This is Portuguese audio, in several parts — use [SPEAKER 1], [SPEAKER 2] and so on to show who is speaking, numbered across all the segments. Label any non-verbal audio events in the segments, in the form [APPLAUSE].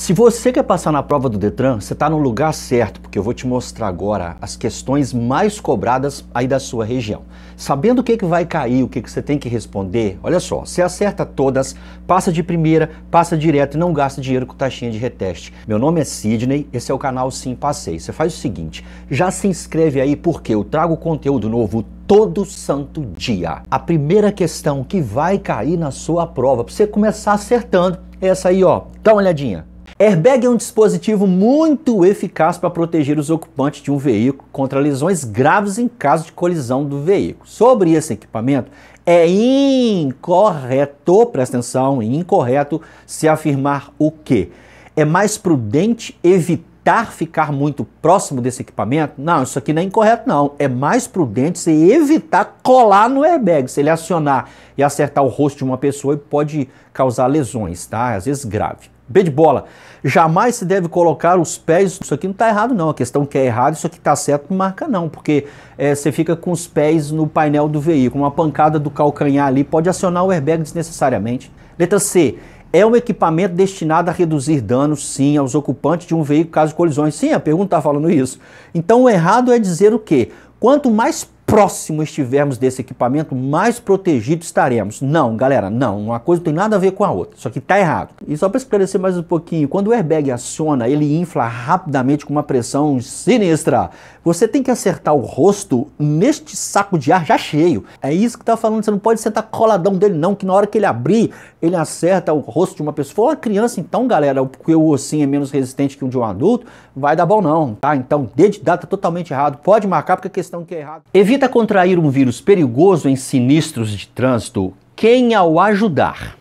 [SPEAKER 1] Se você quer passar na prova do Detran, você está no lugar certo, porque eu vou te mostrar agora as questões mais cobradas aí da sua região. Sabendo o que, que vai cair, o que, que você tem que responder, olha só, você acerta todas, passa de primeira, passa direto e não gasta dinheiro com taxinha de reteste. Meu nome é Sidney, esse é o canal Sim Passei. Você faz o seguinte, já se inscreve aí porque eu trago conteúdo novo todo santo dia. A primeira questão que vai cair na sua prova, para você começar acertando, é essa aí ó, dá uma olhadinha. Airbag é um dispositivo muito eficaz para proteger os ocupantes de um veículo contra lesões graves em caso de colisão do veículo. Sobre esse equipamento, é incorreto, presta atenção, incorreto se afirmar o quê? É mais prudente evitar ficar muito próximo desse equipamento? Não, isso aqui não é incorreto não. É mais prudente você evitar colar no airbag. Se ele acionar e acertar o rosto de uma pessoa, pode causar lesões, tá? Às vezes grave. B de bola. Jamais se deve colocar os pés. Isso aqui não está errado, não. A questão que é errado, isso aqui está certo, não marca, não. Porque é, você fica com os pés no painel do veículo. Uma pancada do calcanhar ali pode acionar o airbag desnecessariamente. Letra C. É um equipamento destinado a reduzir danos, sim, aos ocupantes de um veículo caso colisões. Sim, a pergunta está falando isso. Então, o errado é dizer o quê? Quanto mais próximo estivermos desse equipamento, mais protegido estaremos. Não, galera, não. Uma coisa não tem nada a ver com a outra. Isso aqui tá errado. E só para esclarecer mais um pouquinho, quando o airbag aciona, ele infla rapidamente com uma pressão sinistra. Você tem que acertar o rosto neste saco de ar já cheio. É isso que tá falando. Você não pode sentar coladão dele, não, que na hora que ele abrir, ele acerta o rosto de uma pessoa. Uma criança, então, galera, porque o ossinho é menos resistente que o um de um adulto, vai dar bom não, tá? Então, data totalmente errado. Pode marcar porque a questão é que é errada. Evita tenta contrair um vírus perigoso em sinistros de trânsito, quem ao ajudar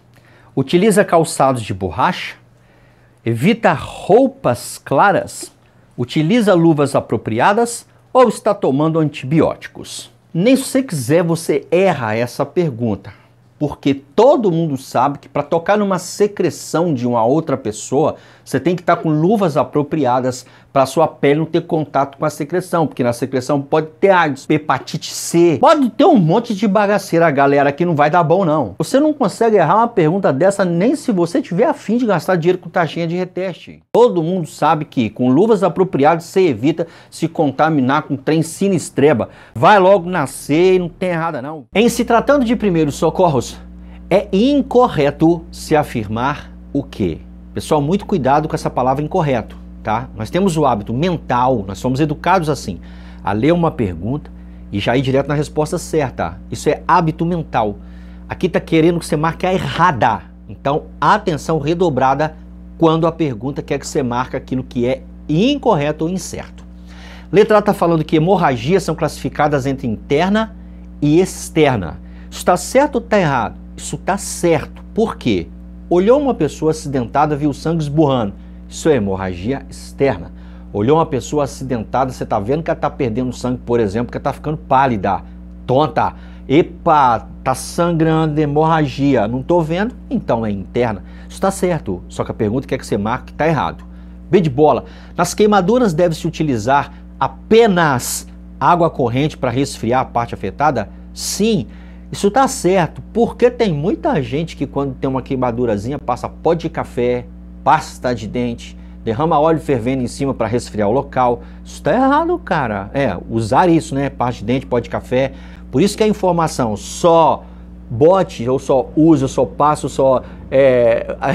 [SPEAKER 1] utiliza calçados de borracha, evita roupas claras, utiliza luvas apropriadas ou está tomando antibióticos? Nem se você quiser, você erra essa pergunta, porque Todo mundo sabe que para tocar numa secreção de uma outra pessoa, você tem que estar tá com luvas apropriadas para sua pele não ter contato com a secreção, porque na secreção pode ter AIDS, hepatite C, pode ter um monte de bagaceira, galera, que não vai dar bom não. Você não consegue errar uma pergunta dessa nem se você tiver afim de gastar dinheiro com taxinha de reteste. Todo mundo sabe que com luvas apropriadas você evita se contaminar com trem sinistreba. Vai logo nascer e não tem errada não. Em se tratando de primeiros socorros, é incorreto se afirmar o quê? Pessoal, muito cuidado com essa palavra incorreto, tá? Nós temos o hábito mental, nós somos educados assim, a ler uma pergunta e já ir direto na resposta certa. Isso é hábito mental. Aqui está querendo que você marque a errada. Então, atenção redobrada quando a pergunta quer que você marque aquilo que é incorreto ou incerto. Letra está falando que hemorragias são classificadas entre interna e externa. Isso está certo ou está errado? Isso está certo. Por quê? Olhou uma pessoa acidentada, viu sangue esborrando. Isso é hemorragia externa. Olhou uma pessoa acidentada, você está vendo que ela está perdendo sangue, por exemplo, que ela está ficando pálida, tonta. Epa, tá sangrando, hemorragia, não tô vendo, então é interna. Isso tá certo, só que a pergunta que é que você marca que tá errado. B de bola. Nas queimaduras deve-se utilizar apenas água corrente para resfriar a parte afetada? Sim. Isso tá certo, porque tem muita gente que quando tem uma queimadurazinha passa pó de café, pasta de dente, derrama óleo fervendo em cima para resfriar o local. Isso tá errado, cara. É, usar isso, né? Pasta de dente, pó de café. Por isso que a informação só bote, ou só use, ou só passo, só é... [LAUGHS]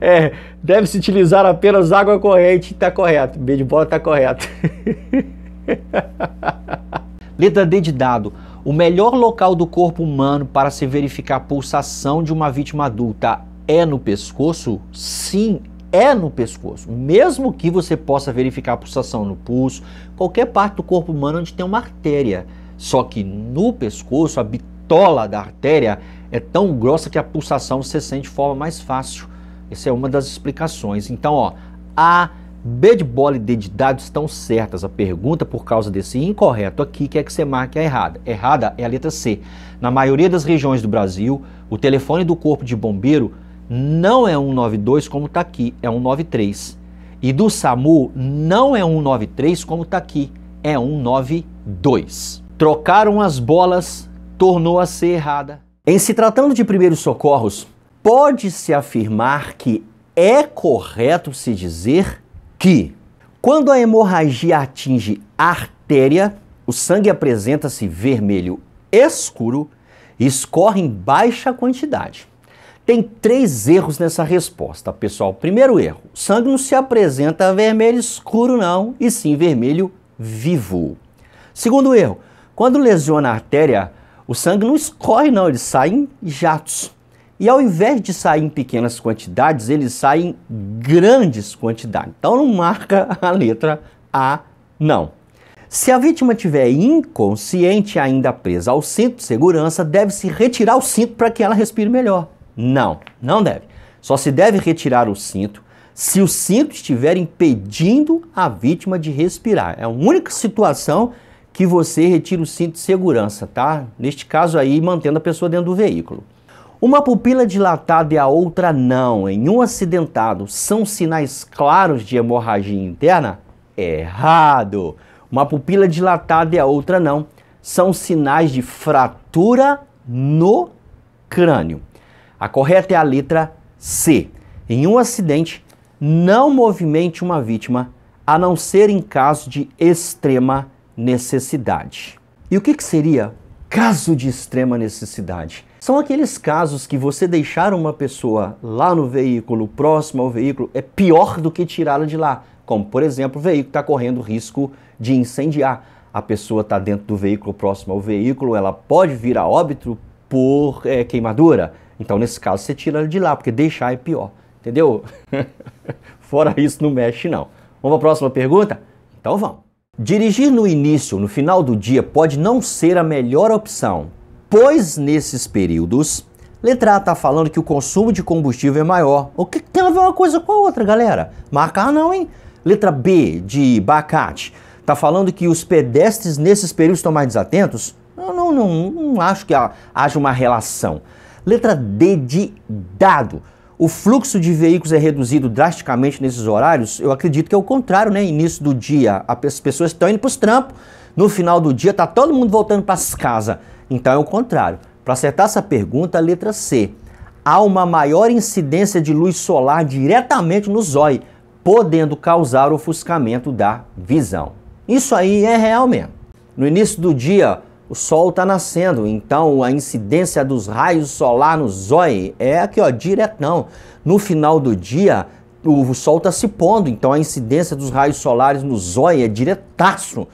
[SPEAKER 1] é, deve-se utilizar apenas água corrente, tá correto. Beijo de bola tá correto. [LAUGHS] Letra D de dado. O melhor local do corpo humano para se verificar a pulsação de uma vítima adulta é no pescoço? Sim, é no pescoço. Mesmo que você possa verificar a pulsação no pulso, qualquer parte do corpo humano onde tem uma artéria. Só que no pescoço, a bitola da artéria é tão grossa que a pulsação se sente de forma mais fácil. Essa é uma das explicações. Então, ó, A B de bola e D de dado estão certas. A pergunta, por causa desse incorreto aqui, quer que você marque a errada. Errada é a letra C. Na maioria das regiões do Brasil, o telefone do Corpo de Bombeiro não é 192 como está aqui, é 193. E do SAMU não é 193 como está aqui, é 192. Trocaram as bolas, tornou a ser errada. Em se tratando de primeiros socorros, pode-se afirmar que é correto se dizer que quando a hemorragia atinge a artéria, o sangue apresenta-se vermelho escuro e escorre em baixa quantidade. Tem três erros nessa resposta, pessoal. Primeiro erro: o sangue não se apresenta vermelho escuro, não, e sim vermelho vivo. Segundo erro: quando lesiona a artéria, o sangue não escorre, não, ele sai em jatos. E ao invés de sair em pequenas quantidades, ele sai em grandes quantidades. Então não marca [LAUGHS] a letra A, não. Se a vítima tiver inconsciente ainda presa ao cinto de segurança, deve-se retirar o cinto para que ela respire melhor. Não, não deve. Só se deve retirar o cinto se o cinto estiver impedindo a vítima de respirar. É a única situação que você retira o cinto de segurança, tá? Neste caso aí, mantendo a pessoa dentro do veículo. Uma pupila dilatada e a outra não, em um acidentado, são sinais claros de hemorragia interna? Errado! Uma pupila dilatada e a outra não, são sinais de fratura no crânio. A correta é a letra C. Em um acidente, não movimente uma vítima, a não ser em caso de extrema necessidade. E o que, que seria caso de extrema necessidade. São aqueles casos que você deixar uma pessoa lá no veículo, próximo ao veículo, é pior do que tirá-la de lá. Como, por exemplo, o veículo está correndo risco de incendiar. A pessoa está dentro do veículo, próximo ao veículo, ela pode vir a óbito por é, queimadura. Então, nesse caso, você tira de lá, porque deixar é pior. Entendeu? [LAUGHS] Fora isso, não mexe, não. Vamos para a próxima pergunta? Então vamos. Dirigir no início, no final do dia, pode não ser a melhor opção, pois nesses períodos, letra A está falando que o consumo de combustível é maior. O que tem a ver uma coisa com a outra, galera? Marcar não, hein? Letra B, de Bacate, está falando que os pedestres nesses períodos estão mais desatentos? não, não, não, não acho que haja uma relação. Letra D, de Dado o fluxo de veículos é reduzido drasticamente nesses horários, eu acredito que é o contrário, né? Início do dia, as pessoas estão indo para os trampos, no final do dia está todo mundo voltando para as casas. Então é o contrário. Para acertar essa pergunta, letra C. Há uma maior incidência de luz solar diretamente no zóio, podendo causar ofuscamento da visão. Isso aí é real mesmo. No início do dia, o sol está nascendo, então a incidência dos raios solar no zóio é aqui, ó, diretão. No final do dia, o, sol está se pondo, então a incidência dos raios solares no zóio é diretaço.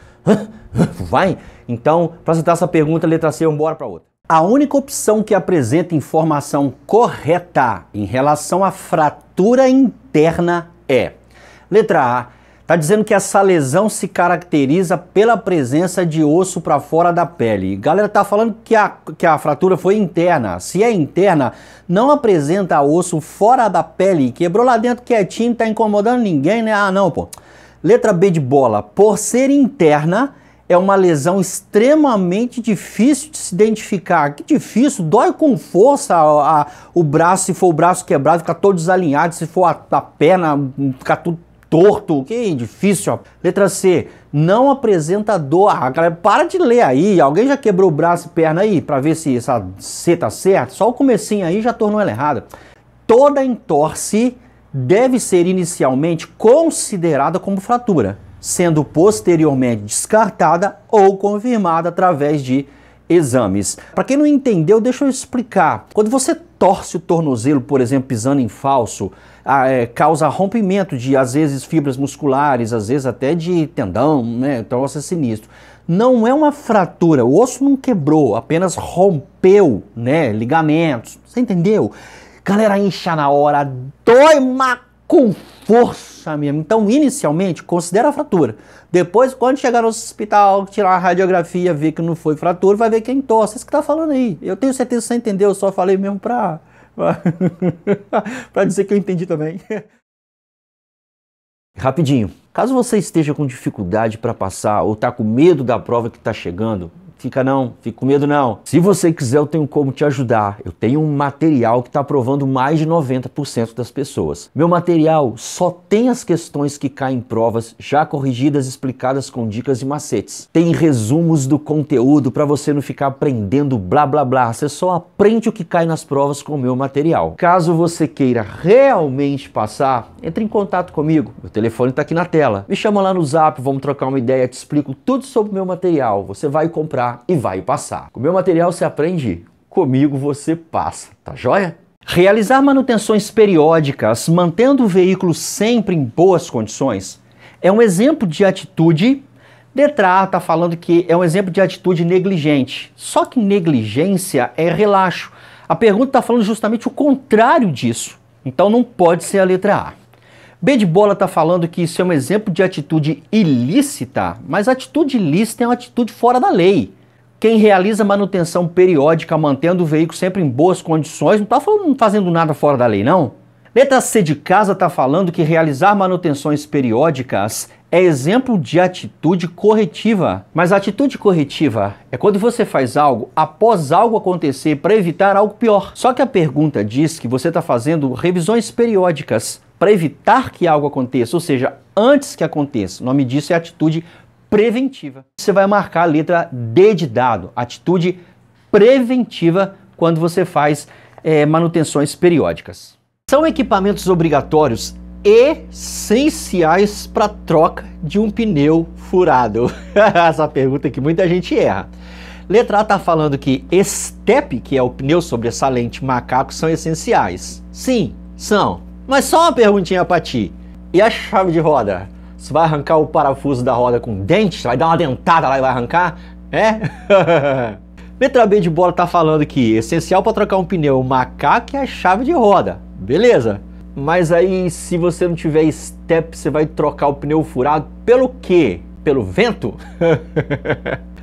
[SPEAKER 1] Vai? Então, para acertar essa pergunta, letra C, vamos embora para outra. A única opção que apresenta informação correta em relação à fratura interna é... Letra A, Está dizendo que essa lesão se caracteriza pela presença de osso para fora da pele. Galera, tá falando que a, que a fratura foi interna. Se é interna, não apresenta osso fora da pele. Quebrou lá dentro quietinho, tá incomodando ninguém, né? Ah, não, pô. Letra B de bola. Por ser interna, é uma lesão extremamente difícil de se identificar. Que difícil, dói com força a, a, o braço, se for o braço quebrado, fica todo desalinhado, se for a, a perna, hum, fica tudo torto, que difícil. Ó. Letra C, não apresenta dor. Ah, galera, para de ler aí. Alguém já quebrou braço e perna aí para ver se essa C tá certa? Só o comecinho aí já tornou ela errada. Toda entorse deve ser inicialmente considerada como fratura, sendo posteriormente descartada ou confirmada através de exames. Para quem não entendeu, deixa eu explicar. Quando você torce o tornozelo, por exemplo, pisando em falso, ah, é, causa rompimento de, às vezes, fibras musculares, às vezes até de tendão, né? Troço então é sinistro. Não é uma fratura, o osso não quebrou, apenas rompeu, né? Ligamentos, você entendeu? Galera, incha na hora, dói uma com força mesmo. Então, inicialmente, considera a fratura. Depois, quando chegar no hospital, tirar a radiografia, ver que não foi fratura, vai ver quem é tosse. É isso que tá falando aí. Eu tenho certeza que você entendeu, eu só falei mesmo pra [LAUGHS] para dizer que eu entendi também. [LAUGHS] Rapidinho, caso você esteja com dificuldade para passar ou está com medo da prova que está chegando, fica não, fica com medo não. Se você quiser, eu tenho como te ajudar. Eu tenho um material que está aprovando mais de 90% das pessoas. Meu material só tem as questões que caem em provas já corrigidas, explicadas com dicas e macetes. Tem resumos do conteúdo para você não ficar aprendendo blá blá blá. Você só aprende o que cai nas provas com o meu material. Caso você queira realmente passar, entre em contato comigo. Meu telefone está aqui na tela. Me chama lá no zap, vamos trocar uma ideia, te explico tudo sobre o meu material. Você vai comprar e vai passar. Com o meu material você aprende, comigo você passa, tá joia? Realizar manutenções periódicas, mantendo o veículo sempre em boas condições, é um exemplo de atitude. Detrar está falando que é um exemplo de atitude negligente. Só que negligência é relaxo. A pergunta está falando justamente o contrário disso. Então não pode ser a letra A. B de bola está falando que isso é um exemplo de atitude ilícita, mas atitude ilícita é uma atitude fora da lei. Quem realiza manutenção periódica, mantendo o veículo sempre em boas condições, não está fazendo nada fora da lei, não. Letra C de casa está falando que realizar manutenções periódicas é exemplo de atitude corretiva. Mas a atitude corretiva é quando você faz algo após algo acontecer para evitar algo pior. Só que a pergunta diz que você está fazendo revisões periódicas para evitar que algo aconteça, ou seja, antes que aconteça. O nome disso é atitude preventiva. Você vai marcar a letra D de dado, atitude preventiva quando você faz é, manutenções periódicas. São equipamentos obrigatórios essenciais para troca de um pneu furado? [LAUGHS] Essa pergunta que muita gente erra. Letra A está falando que estepe, que é o pneu sobressalente macaco, são essenciais. Sim, são. Mas só uma perguntinha para ti. E a chave de roda? Você vai arrancar o parafuso da roda com dente? Você vai dar uma dentada lá e vai arrancar? É? [LAUGHS] Letra B de bola tá falando que essencial para trocar um pneu, macaco é a chave de roda. Beleza. Mas aí, se você não tiver step, você vai trocar o pneu furado pelo quê? Pelo vento? [LAUGHS]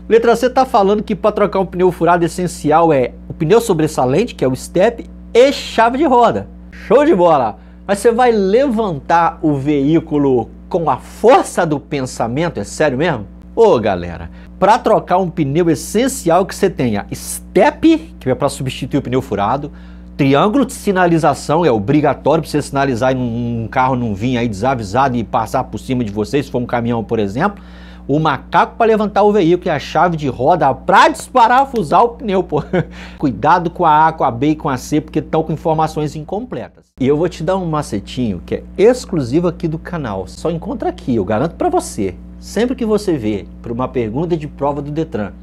[SPEAKER 1] Letra C tá falando que para trocar um pneu furado essencial é o pneu sobressalente, que é o step, e chave de roda. Show de bola! Mas você vai levantar o veículo com a força do pensamento, é sério mesmo? Ô oh, galera, para trocar um pneu essencial que você tenha step, que é para substituir o pneu furado, triângulo de sinalização é obrigatório para você sinalizar e um carro não vir aí desavisado e passar por cima de você, se for um caminhão, por exemplo o macaco para levantar o veículo e a chave de roda para desparafusar o pneu, pô. [LAUGHS] Cuidado com a A, com a B e com a C, porque estão com informações incompletas. E eu vou te dar um macetinho que é exclusivo aqui do canal, só encontra aqui, eu garanto para você. Sempre que você vê para uma pergunta de prova do Detran,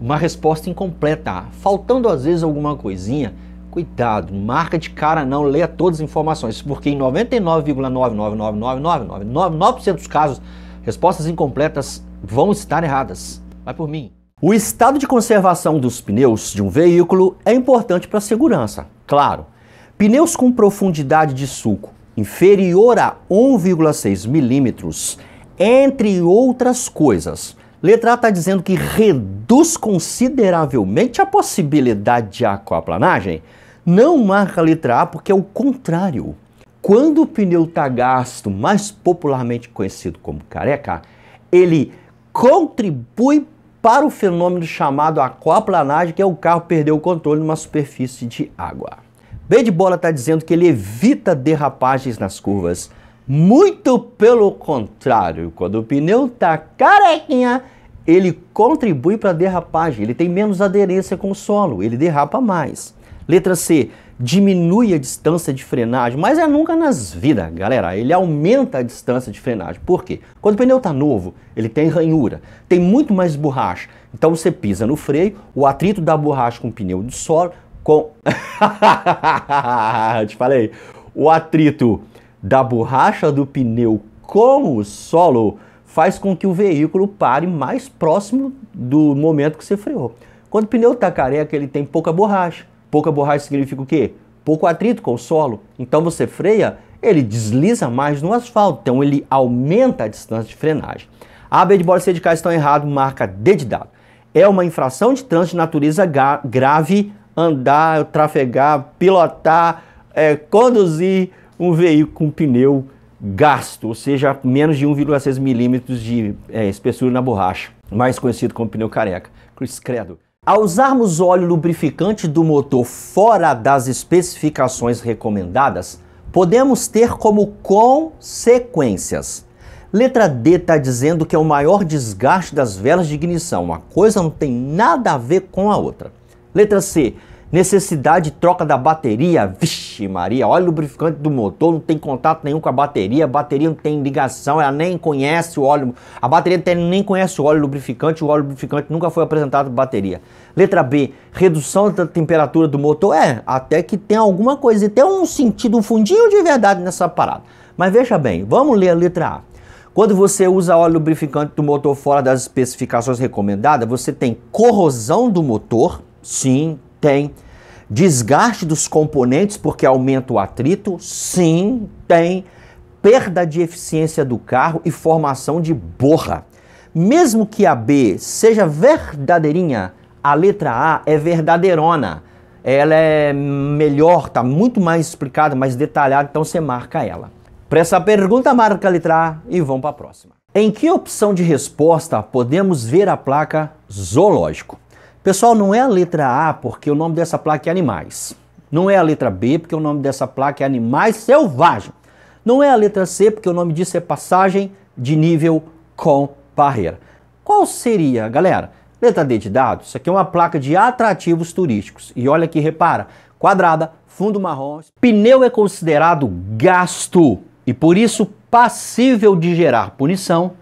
[SPEAKER 1] uma resposta incompleta, faltando às vezes alguma coisinha, cuidado, marca de cara não, leia todas as informações, porque em 99,999999999% dos casos Respostas incompletas vão estar erradas. Vai por mim. O estado de conservação dos pneus de um veículo é importante para a segurança, claro. Pneus com profundidade de sulco inferior a 1,6 milímetros, entre outras coisas. Letra está dizendo que reduz consideravelmente a possibilidade de aquaplanagem? Não marca a letra A porque é o contrário quando o pneu está gasto, mais popularmente conhecido como careca, ele contribui para o fenômeno chamado aquaplanagem, que é o carro perder o controle numa superfície de água. Bem de bola está dizendo que ele evita derrapagens nas curvas. Muito pelo contrário, quando o pneu está carequinha, ele contribui para a derrapagem, ele tem menos aderência com o solo, ele derrapa mais. Letra C, diminui a distância de frenagem, mas é nunca nas vidas, galera. Ele aumenta a distância de frenagem. Por quê? Quando o pneu está novo, ele tem ranhura, tem muito mais borracha. Então você pisa no freio, o atrito da borracha com o pneu de solo, com. [LAUGHS] Te falei. O atrito da borracha do pneu com o solo faz com que o veículo pare mais próximo do momento que você freou. Quando o pneu está careca, ele tem pouca borracha Pouca borracha significa o quê? Pouco atrito com o solo. Então você freia, ele desliza mais no asfalto, então ele aumenta a distância de frenagem. A, B de bola e C de cá estão errados, marca D de dado. É uma infração de trânsito de natureza grave andar, trafegar, pilotar, é, conduzir um veículo com pneu gasto, ou seja, menos de 1,6 milímetros de é, espessura na borracha, mais conhecido como pneu careca. Cris credo. Ao usarmos óleo lubrificante do motor fora das especificações recomendadas, podemos ter como consequências. Letra D está dizendo que é o maior desgaste das velas de ignição. Uma coisa não tem nada a ver com a outra. Letra C, necessidade de troca da bateria, vixe Maria, óleo lubrificante do motor, não tem contato nenhum com a bateria, a bateria não tem ligação, ela nem conhece o óleo, a bateria nem conhece o óleo lubrificante, o óleo lubrificante nunca foi apresentado para bateria. Letra B, redução da temperatura do motor, é, até que tem alguma coisa, tem um sentido, um fundinho de verdade nessa parada. Mas veja bem, vamos ler a letra A. Quando você usa óleo lubrificante do motor fora das especificações recomendadas, você tem corrosão do motor, sim, tem. Desgaste dos componentes porque aumenta o atrito? Sim, tem. Perda de eficiência do carro e formação de borra. Mesmo que a B seja verdadeirinha, a letra A é verdadeirona. Ela é melhor, está muito mais explicada, mais detalhada, então você marca ela. Para essa pergunta, marca a letra A e vamos para a próxima. Em que opção de resposta podemos ver a placa zoológico? Pessoal, não é a letra A porque o nome dessa placa é animais. Não é a letra B porque o nome dessa placa é animais selvagens. Não é a letra C porque o nome disso é passagem de nível com barreira. Qual seria, galera? Letra D de dados, isso aqui é uma placa de atrativos turísticos. E olha que repara, quadrada, fundo marrom. Pneu é considerado gasto e por isso passível de gerar punição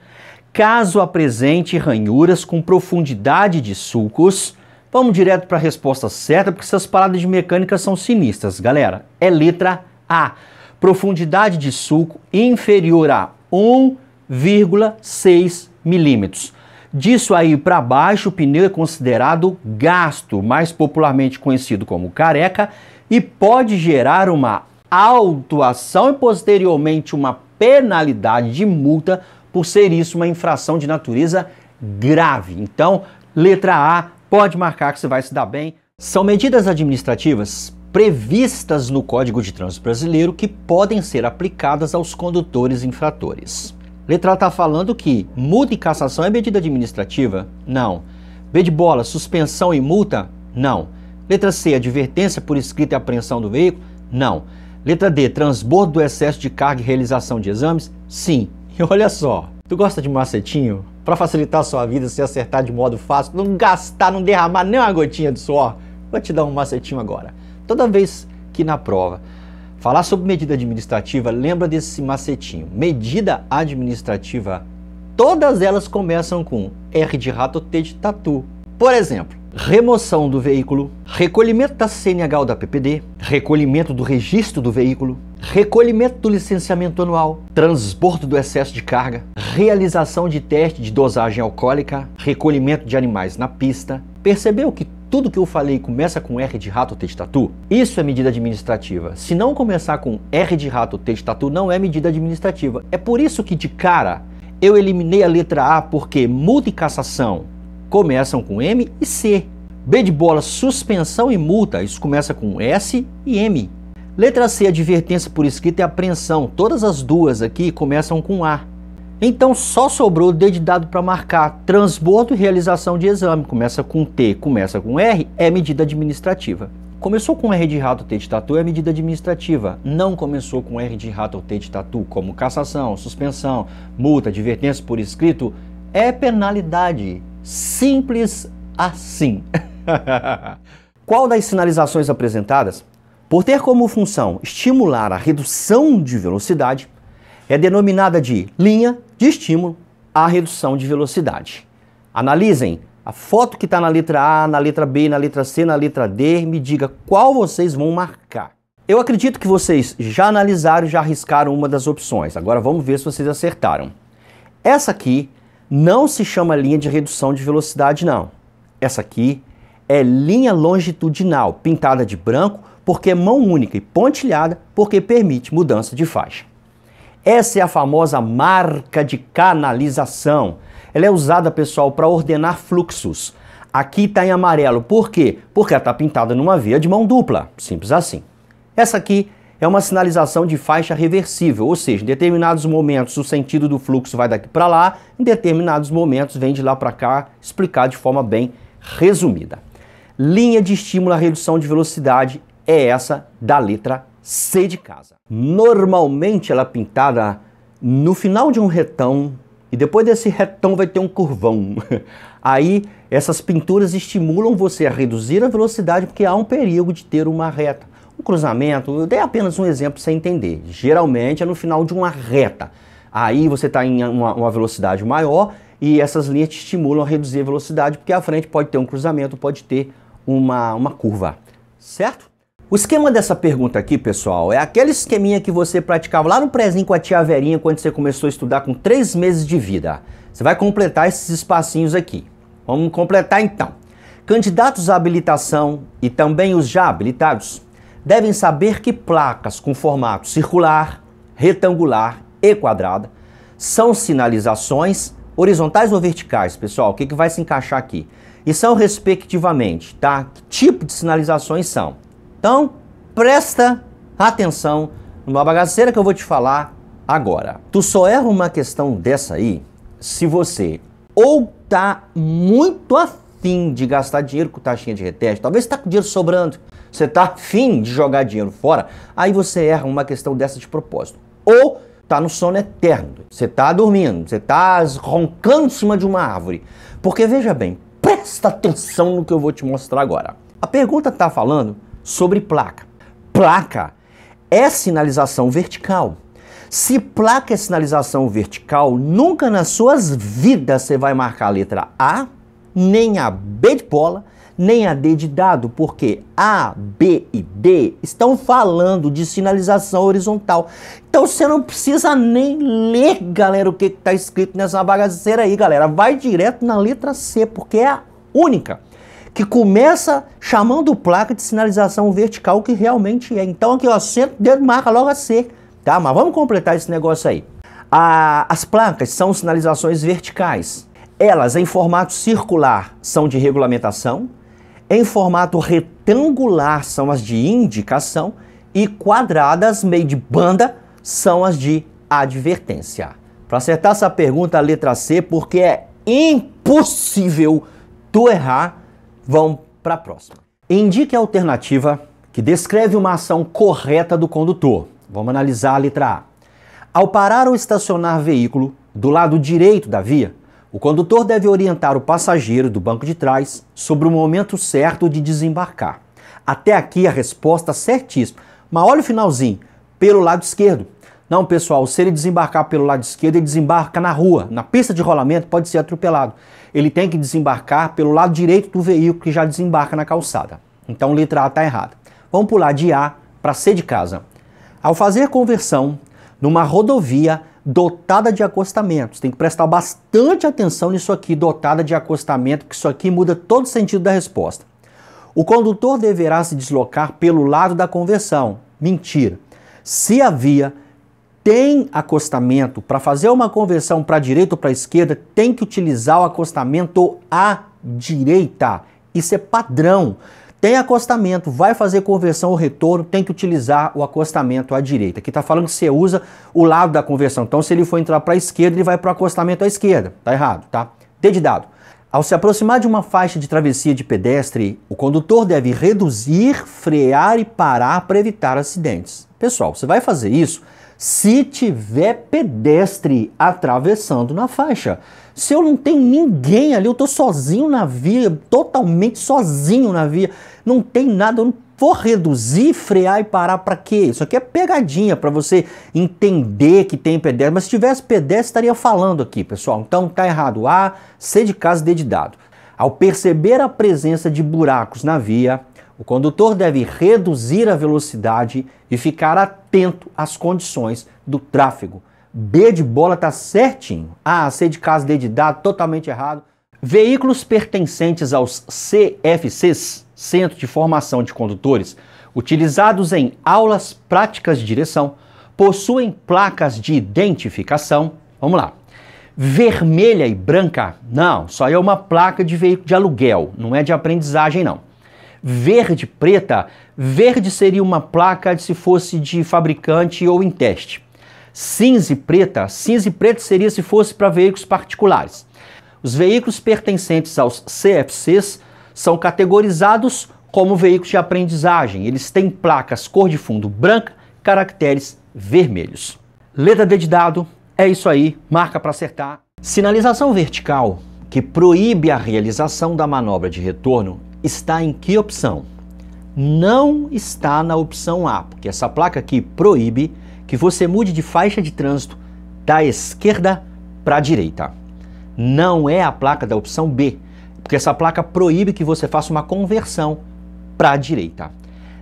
[SPEAKER 1] Caso apresente ranhuras com profundidade de sulcos, vamos direto para a resposta certa, porque essas paradas de mecânica são sinistras, galera. É letra A. Profundidade de sulco inferior a 1,6 milímetros. Disso aí para baixo, o pneu é considerado gasto, mais popularmente conhecido como careca, e pode gerar uma autuação e posteriormente uma penalidade de multa por ser isso uma infração de natureza grave. Então, letra A, pode marcar que você vai se dar bem. São medidas administrativas previstas no Código de Trânsito Brasileiro que podem ser aplicadas aos condutores infratores. Letra A está falando que multa e cassação é medida administrativa? Não. B de bola, suspensão e multa? Não. Letra C, advertência por escrita e apreensão do veículo? Não. Letra D, transbordo do excesso de carga e realização de exames? Sim. [LAUGHS] E olha só, tu gosta de macetinho? Para facilitar a sua vida, se acertar de modo fácil, não gastar, não derramar nem uma gotinha de suor, vou te dar um macetinho agora. Toda vez que na prova falar sobre medida administrativa, lembra desse macetinho. Medida administrativa, todas elas começam com R de rato, T de tatu. Por exemplo, remoção do veículo, recolhimento da CNH ou da PPD, recolhimento do registro do veículo, recolhimento do licenciamento anual, transbordo do excesso de carga, realização de teste de dosagem alcoólica, recolhimento de animais na pista. Percebeu que tudo que eu falei começa com R de rato ou T de tatu? Isso é medida administrativa. Se não começar com R de rato ou T de tatu, não é medida administrativa. É por isso que de cara eu eliminei a letra A porque multa e cassação começam com M e C. B de bola, suspensão e multa, isso começa com S e M. Letra C, advertência por escrito e apreensão. Todas as duas aqui começam com A. Então só sobrou o dedidado para marcar transbordo e realização de exame. Começa com T, começa com R, é medida administrativa. Começou com R de rato, T de tatu, é medida administrativa. Não começou com R de rato ou T de tatu, como cassação, suspensão, multa, advertência por escrito, é penalidade. Simples assim. [LAUGHS] Qual das sinalizações apresentadas por ter como função estimular a redução de velocidade, é denominada de linha de estímulo à redução de velocidade. Analisem a foto que está na letra A, na letra B, na letra C, na letra D, me diga qual vocês vão marcar. Eu acredito que vocês já analisaram, já arriscaram uma das opções. Agora vamos ver se vocês acertaram. Essa aqui não se chama linha de redução de velocidade, não. Essa aqui é linha longitudinal, pintada de branco porque é mão única e pontilhada, porque permite mudança de faixa. Essa é a famosa marca de canalização. Ela é usada, pessoal, para ordenar fluxos. Aqui está em amarelo. Por quê? Porque ela está pintada numa via de mão dupla. Simples assim. Essa aqui é uma sinalização de faixa reversível, ou seja, em determinados momentos o sentido do fluxo vai daqui para lá, em determinados momentos vem de lá para cá, explicar de forma bem resumida. Linha de estímulo à redução de velocidade é essa da letra C de casa. Normalmente ela é pintada no final de um retão e depois desse retão vai ter um curvão. [LAUGHS] Aí essas pinturas estimulam você a reduzir a velocidade porque há um perigo de ter uma reta. Um cruzamento, eu dei apenas um exemplo para você entender. Geralmente é no final de uma reta. Aí você está em uma, uma velocidade maior e essas linhas te estimulam a reduzir a velocidade porque à frente pode ter um cruzamento, pode ter uma, uma curva, certo? O esquema dessa pergunta aqui, pessoal, é aquele esqueminha que você praticava lá no prezinho com a tia Verinha quando você começou a estudar com 3 meses de vida. Você vai completar esses espacinhos aqui. Vamos completar então. Candidatos à habilitação e também os já habilitados devem saber que placas com formato circular, retangular e quadrada são sinalizações horizontais ou verticais, pessoal. O que, que vai se encaixar aqui? E são respectivamente, tá? Que tipo de sinalizações são? Então, presta atenção numa bagaceira que eu vou te falar agora. Tu só erra uma questão dessa aí se você ou tá muito afim de gastar dinheiro com taxinha de reteste, talvez tá com dinheiro sobrando, você tá afim de jogar dinheiro fora, aí você erra uma questão dessa de propósito. Ou tá no sono eterno, você tá dormindo, você tá roncando em cima de uma árvore. Porque veja bem, presta atenção no que eu vou te mostrar agora. A pergunta tá falando sobre placa. Placa é sinalização vertical. Se placa é sinalização vertical, nunca nas suas vidas você vai marcar a letra A, nem a B de bola, nem a D de dado, porque A, B e D estão falando de sinalização horizontal. Então você não precisa nem ler, galera, o que está escrito nessa bagaceira aí, galera. Vai direto na letra C, porque é a única que começa chamando placa de sinalização vertical, que realmente é. Então aqui, ó, centro, dedo marca logo a C, tá? Mas vamos completar esse negócio aí. A, as placas são sinalizações verticais. Elas, em formato circular, são de regulamentação, em formato retangular são as de indicação e quadradas, meio de banda, são as de advertência. Para acertar essa pergunta, a letra C, porque é impossível tu errar Vão para a próxima. Indique a alternativa que descreve uma ação correta do condutor. Vamos analisar a letra A. Ao parar ou estacionar veículo do lado direito da via, o condutor deve orientar o passageiro do banco de trás sobre o momento certo de desembarcar. Até aqui a resposta certíssima. Mas olha o finalzinho, pelo lado esquerdo. Não, pessoal, se ele desembarcar pelo lado esquerdo, ele desembarca na rua, na pista de rolamento, pode ser atropelado ele tem que desembarcar pelo lado direito do veículo que já desembarca na calçada. Então letra A está errada. Vamos pular de A para C de casa. Ao fazer conversão numa rodovia dotada de acostamentos, tem que prestar bastante atenção nisso aqui, dotada de acostamento, porque isso aqui muda todo o sentido da resposta. O condutor deverá se deslocar pelo lado da conversão. Mentira. Se a via tem acostamento, para fazer uma conversão para direita ou para esquerda, tem que utilizar o acostamento à direita. Isso é padrão. Tem acostamento, vai fazer conversão ou retorno, tem que utilizar o acostamento à direita. Aqui está falando que você usa o lado da conversão. Então, se ele for entrar para a esquerda, ele vai para o acostamento à esquerda. Tá errado, tá? D de dado. Ao se aproximar de uma faixa de travessia de pedestre, o condutor deve reduzir, frear e parar para evitar acidentes. Pessoal, você vai fazer isso se tiver pedestre atravessando na faixa. Se eu não tenho ninguém ali, eu tô sozinho na via, totalmente sozinho na via, não tem nada, eu não vou reduzir, frear e parar para quê? Isso aqui é pegadinha para você entender que tem pedestre, mas se tivesse pedestre estaria falando aqui, pessoal. Então tá errado A, C de casa, D de dado. Ao perceber a presença de buracos na via, o condutor deve reduzir a velocidade e ficar atento às condições do tráfego. B de bola tá certinho. A, ah, C de casa, D de dado, totalmente errado. Veículos pertencentes aos CFCs, Centro de Formação de Condutores, utilizados em aulas práticas de direção, possuem placas de identificação. Vamos lá. Vermelha e branca? Não, só é uma placa de veículo de aluguel, não é de aprendizagem não verde preta, verde seria uma placa se fosse de fabricante ou em teste. Cinza e preta, cinza e preta seria se fosse para veículos particulares. Os veículos pertencentes aos CFCs são categorizados como veículos de aprendizagem. Eles têm placas cor de fundo branca, caracteres vermelhos. Letra D de dado, é isso aí, marca para acertar. Sinalização vertical, que proíbe a realização da manobra de retorno, está em que opção? Não está na opção A, porque essa placa aqui proíbe que você mude de faixa de trânsito da esquerda para a direita. Não é a placa da opção B, porque essa placa proíbe que você faça uma conversão para a direita.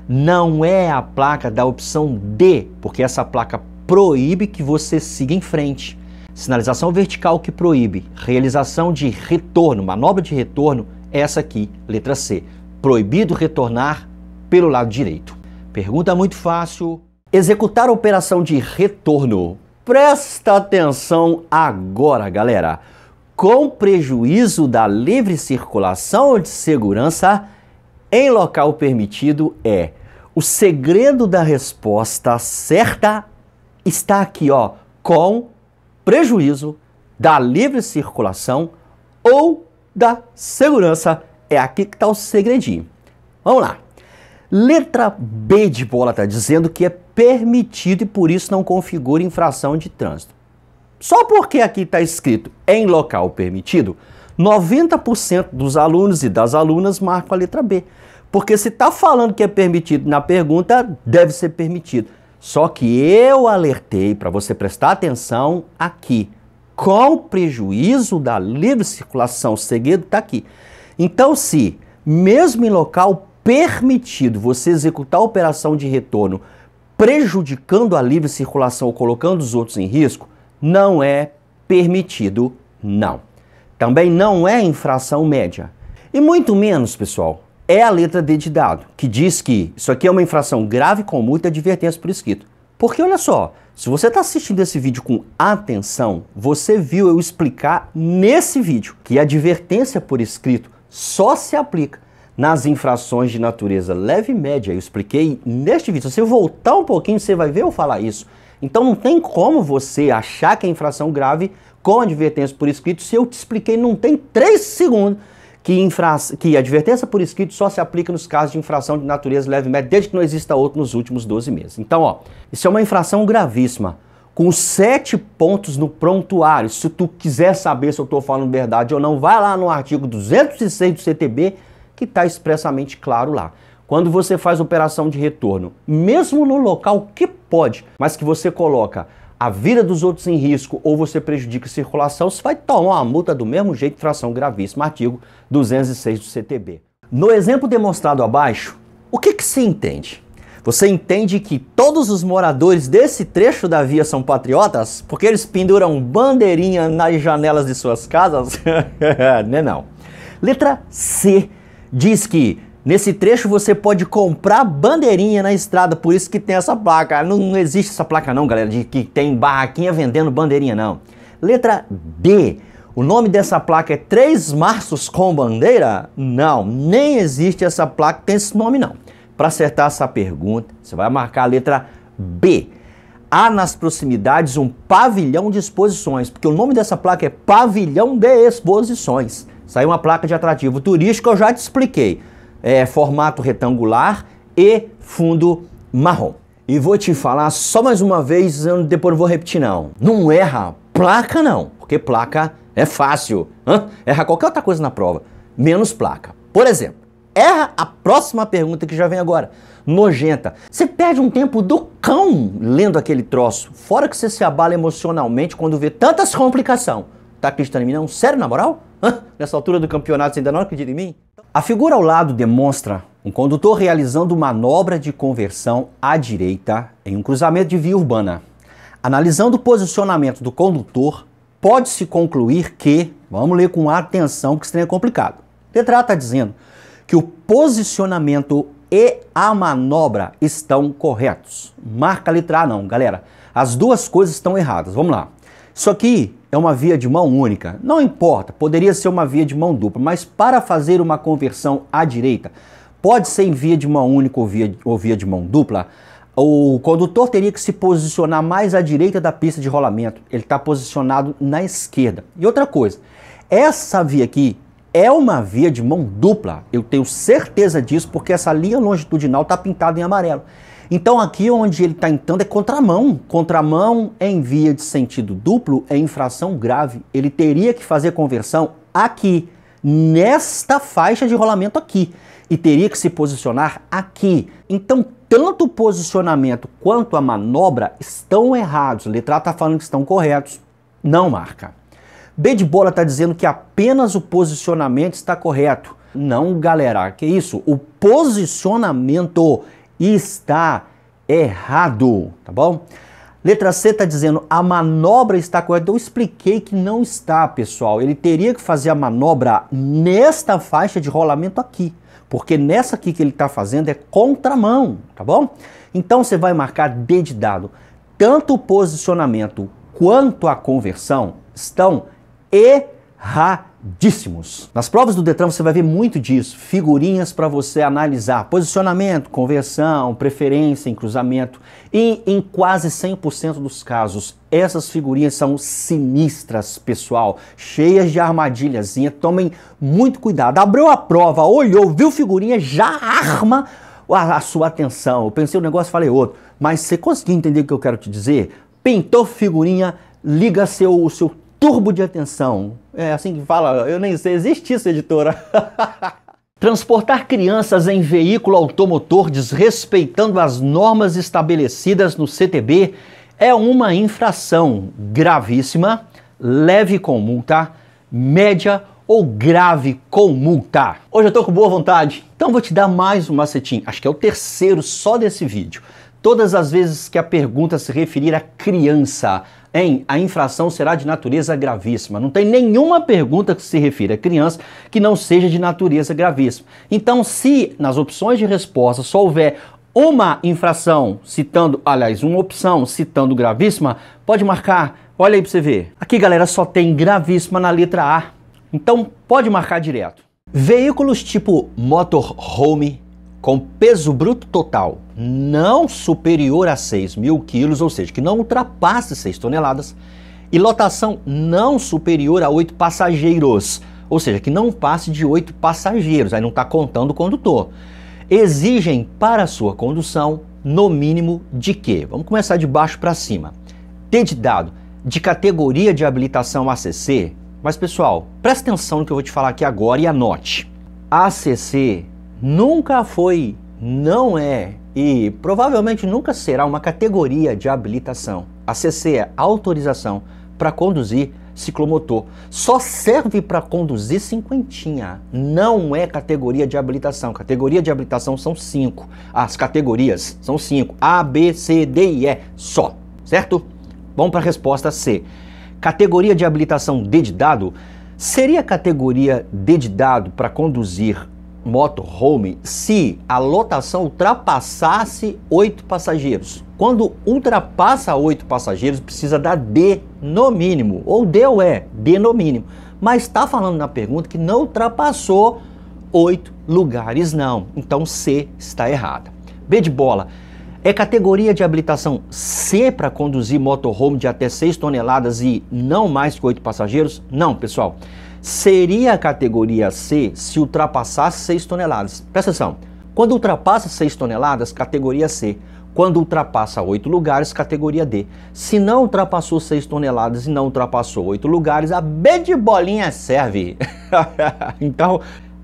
[SPEAKER 1] Não é a placa da opção D, porque essa placa proíbe que você siga em frente. Sinalização vertical que proíbe, realização de retorno, manobra de retorno essa aqui, letra C. Proibido retornar pelo lado direito. Pergunta muito fácil. Executar a operação de retorno. Presta atenção agora, galera. Com prejuízo da livre circulação de segurança em local permitido é. O segredo da resposta certa está aqui, ó, com prejuízo da livre circulação ou da segurança. É aqui que está o segredinho. Vamos lá. Letra B de bola está dizendo que é permitido e por isso não configura infração de trânsito. Só porque aqui está escrito em local permitido, 90% dos alunos e das alunas marcam a letra B. Porque se está falando que é permitido na pergunta, deve ser permitido. Só que eu alertei para você prestar atenção aqui. Qual o prejuízo da livre circulação? O segredo está aqui. Então, se, mesmo em local permitido, você executar a operação de retorno prejudicando a livre circulação ou colocando os outros em risco, não é permitido, não. Também não é infração média. E muito menos, pessoal, é a letra D de dado, que diz que isso aqui é uma infração grave com multa advertência por escrito. Porque olha só, se você está assistindo esse vídeo com atenção, você viu eu explicar nesse vídeo que a advertência por escrito só se aplica nas infrações de natureza leve e média. Eu expliquei neste vídeo. Se você voltar um pouquinho, você vai ver eu falar isso. Então não tem como você achar que é infração grave com advertência por escrito se eu te expliquei não tem 3 segundos que, infra... que advertência por escrito só se aplica nos casos de infração de natureza média, desde que não exista outro nos últimos 12 meses. Então, ó, isso é uma infração gravíssima, com sete pontos no prontuário. Se tu quiser saber se eu estou falando verdade ou não, vai lá no artigo 206 do CTB, que está expressamente claro lá. Quando você faz operação de retorno, mesmo no local que pode, mas que você coloca a vida dos outros em risco ou você prejudica a circulação, você vai tomar uma multa do mesmo jeito, fração gravíssima, artigo 206 do CTB. No exemplo demonstrado abaixo, o que, que se entende? Você entende que todos os moradores desse trecho da via são patriotas? Porque eles penduram bandeirinha nas janelas de suas casas? [LAUGHS] não é não. Letra C diz que Nesse trecho você pode comprar bandeirinha na estrada, por isso que tem essa placa. Não, não existe essa placa não, galera, de que tem barraquinha vendendo bandeirinha não. Letra D. O nome dessa placa é Três Marços com Bandeira? Não, nem existe essa placa que tem esse nome não. Para acertar essa pergunta, você vai marcar a letra B. Há nas proximidades um pavilhão de exposições, porque o nome dessa placa é Pavilhão de Exposições. Saiu uma placa de atrativo turístico, eu já te expliquei é, formato retangular e fundo marrom. E vou te falar só mais uma vez, depois não vou repetir não. Não erra placa não, porque placa é fácil. Hã? Erra qualquer outra coisa na prova, menos placa. Por exemplo, erra a próxima pergunta que já vem agora. Nojenta. Você perde um tempo do cão lendo aquele troço. Fora que você se abala emocionalmente quando vê tantas complicação. Tá acreditando em mim não? Sério, na moral? Hã? Nessa altura do campeonato você ainda não acredita em mim? A figura ao lado demonstra um condutor realizando manobra de conversão à direita em um cruzamento de via urbana. Analisando o posicionamento do condutor, pode-se concluir que, vamos ler com atenção que isso é complicado. Letra letra está dizendo que o posicionamento e a manobra estão corretos. Marca a letra A não, galera. As duas coisas estão erradas. Vamos lá. Isso aqui é uma via de mão única. Não importa, poderia ser uma via de mão dupla, mas para fazer uma conversão à direita, pode ser em via de mão única ou via, ou via de mão dupla, o condutor teria que se posicionar mais à direita da pista de rolamento. Ele está posicionado na esquerda. E outra coisa, essa via aqui é uma via de mão dupla. Eu tenho certeza disso porque essa linha longitudinal está pintada em amarelo. Então aqui onde ele está entrando é contramão. Contramão em via de sentido duplo é infração grave. Ele teria que fazer conversão aqui, nesta faixa de rolamento aqui. E teria que se posicionar aqui. Então tanto o posicionamento quanto a manobra estão errados. Letra A está falando que estão corretos. Não marca. B de bola está dizendo que apenas o posicionamento está correto. Não, galera, que isso? O posicionamento e está errado, tá bom? Letra C está dizendo a manobra está correta. Eu expliquei que não está, pessoal. Ele teria que fazer a manobra nesta faixa de rolamento aqui, porque nessa aqui que ele está fazendo é contramão, tá bom? Então você vai marcar D de dado. Tanto o posicionamento quanto a conversão estão errados dissimos Nas provas do Detran você vai ver muito disso, figurinhas para você analisar posicionamento, conversão, preferência em cruzamento e em quase 100% dos casos essas figurinhas são sinistras, pessoal, cheias de armadilhazinha. Tomem muito cuidado. Abriu a prova, olhou, viu figurinha, já arma a, a sua atenção. Eu pensei um negócio, falei outro. Mas você conseguiu entender o que eu quero te dizer? Pintou figurinha, liga seu, o seu turbo de atenção é assim que fala, eu nem sei, existe isso, editora. [LAUGHS] Transportar crianças em veículo automotor desrespeitando as normas estabelecidas no CTB é uma infração gravíssima, leve com multa, média ou grave com multa. Hoje eu tô com boa vontade, então vou te dar mais um macetinho, acho que é o terceiro só desse vídeo. Todas as vezes que a pergunta se referir a criança, em a infração será de natureza gravíssima. Não tem nenhuma pergunta que se refira a criança que não seja de natureza gravíssima. Então, se nas opções de resposta só houver uma infração citando, aliás, uma opção citando gravíssima, pode marcar. Olha aí para você ver. Aqui, galera, só tem gravíssima na letra A. Então, pode marcar direto. Veículos tipo motorhome com peso bruto total não superior a 6 mil quilos, ou seja, que não ultrapasse 6 toneladas, e lotação não superior a 8 passageiros, ou seja, que não passe de 8 passageiros, aí não está contando o condutor. Exigem para sua condução, no mínimo, de quê? Vamos começar de baixo para cima. Ter de dado de categoria de habilitação ACC, mas pessoal, presta atenção no que eu vou te falar aqui agora e anote. ACC nunca foi, não é e provavelmente nunca será uma categoria de habilitação. A CC é autorização para conduzir ciclomotor. Só serve para conduzir cinquentinha. Não é categoria de habilitação. Categoria de habilitação são cinco. As categorias são cinco. A, B, C, D e E só. Certo? Vamos para a resposta C. Categoria de habilitação D de dado seria categoria D de dado para conduzir motorhome se a lotação ultrapassasse oito passageiros. Quando ultrapassa oito passageiros, precisa dar D no mínimo, ou D ou E, D no mínimo. Mas está falando na pergunta que não ultrapassou oito lugares, não. Então C está errada. B de bola. É categoria de habilitação C para conduzir motorhome de até 6 toneladas e não mais que 8 passageiros? Não, pessoal seria a categoria C se ultrapassasse 6 toneladas. Presta atenção, quando ultrapassa 6 toneladas, categoria C. Quando ultrapassa 8 lugares, categoria D. Se não ultrapassou 6 toneladas e não ultrapassou 8 lugares, a B de bolinha serve. [LAUGHS] então,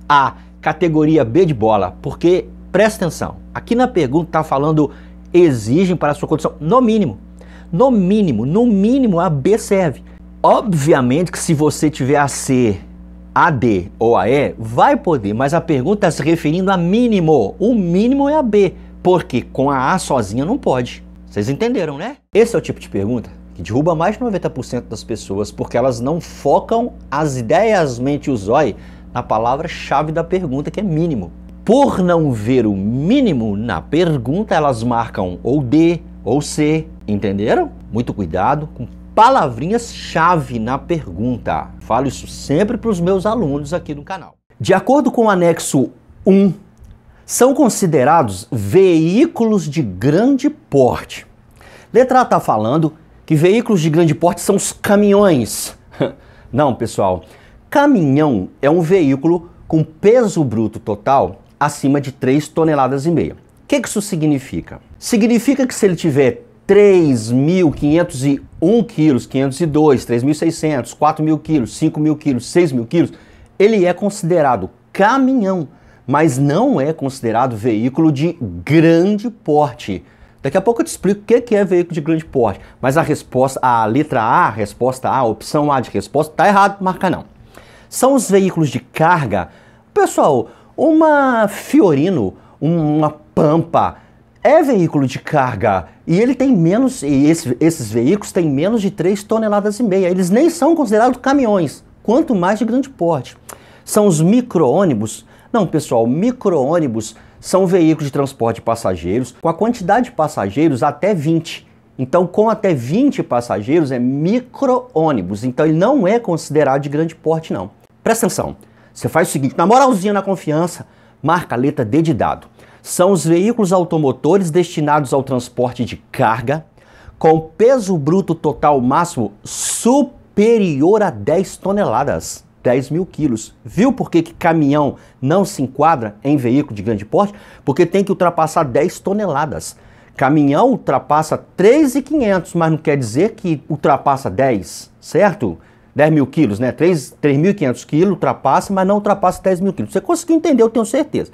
[SPEAKER 1] a categoria B de bola, porque presta atenção, aqui na pergunta está falando exigem para a sua condição, no mínimo. No mínimo, no mínimo a B serve. Obviamente que se você tiver a C, a D ou a E, vai poder, mas a pergunta está se referindo a mínimo. O mínimo é a B, porque com a A sozinha não pode. Vocês entenderam, né? Esse é o tipo de pergunta que derruba mais de 90% das pessoas porque elas não focam as ideias mente e zói na palavra-chave da pergunta, que é mínimo. Por não ver o mínimo na pergunta, elas marcam ou D ou C, entenderam? Muito cuidado com palavrinhas-chave na pergunta. Falo isso sempre para os meus alunos aqui no canal. De acordo com o anexo 1, são considerados veículos de grande porte. Letra está falando que veículos de grande porte são os caminhões. [LAUGHS] Não, pessoal. Caminhão é um veículo com peso bruto total acima de 3 toneladas e meia. O que, que isso significa? Significa que se ele tiver 3.501 quilos, 502, 3.600, 4.000 quilos, 5.000 quilos, 6.000 quilos, ele é considerado caminhão, mas não é considerado veículo de grande porte. Daqui a pouco eu te explico o que é veículo de grande porte, mas a resposta, a letra A, a resposta A, a opção A de resposta, tá errado, marca não. São os veículos de carga. Pessoal, uma Fiorino, uma Pampa, é veículo de carga e ele tem menos, e esse, esses veículos têm menos de 3 toneladas e meia. Eles nem são considerados caminhões, quanto mais de grande porte. São os micro-ônibus. Não, pessoal, micro-ônibus são veículos de transporte de passageiros com a quantidade de passageiros até 20. Então, com até 20 passageiros é micro-ônibus. Então, ele não é considerado de grande porte, não. Presta atenção. Você faz o seguinte, na moralzinha, na confiança, marca a letra D de dado são os veículos automotores destinados ao transporte de carga com peso bruto total máximo superior a 10 toneladas. 10 mil quilos. Viu por que, que caminhão não se enquadra em veículo de grande porte? Porque tem que ultrapassar 10 toneladas. Caminhão ultrapassa 3,500, mas não quer dizer que ultrapassa 10, certo? 10 mil quilos, né? 3.500 quilos ultrapassa, mas não ultrapassa 10 mil quilos. Você conseguiu entender, eu tenho certeza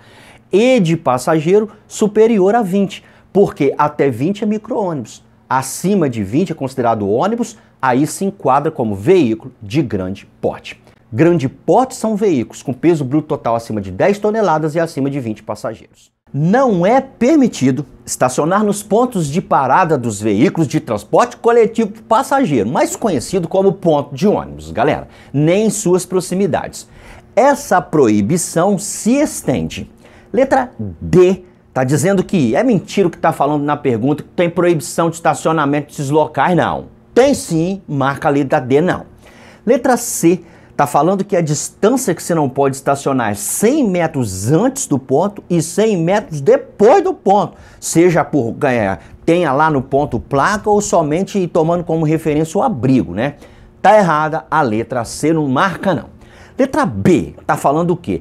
[SPEAKER 1] e de passageiro superior a 20, porque até 20 é micro-ônibus. Acima de 20 é considerado ônibus, aí se enquadra como veículo de grande porte. Grande porte são veículos com peso bruto total acima de 10 toneladas e acima de 20 passageiros. Não é permitido estacionar nos pontos de parada dos veículos de transporte coletivo de passageiro, mais conhecido como ponto de ônibus, galera, nem em suas proximidades. Essa proibição se estende Letra D tá dizendo que é mentira o que tá falando na pergunta, que tem proibição de estacionamento desses locais, não. Tem sim, marca a letra D, não. Letra C tá falando que a distância que você não pode estacionar é 100 metros antes do ponto e 100 metros depois do ponto, seja por é, tenha lá no ponto placa ou somente tomando como referência o abrigo, né? Tá errada a letra C, não marca não. Letra B tá falando o quê?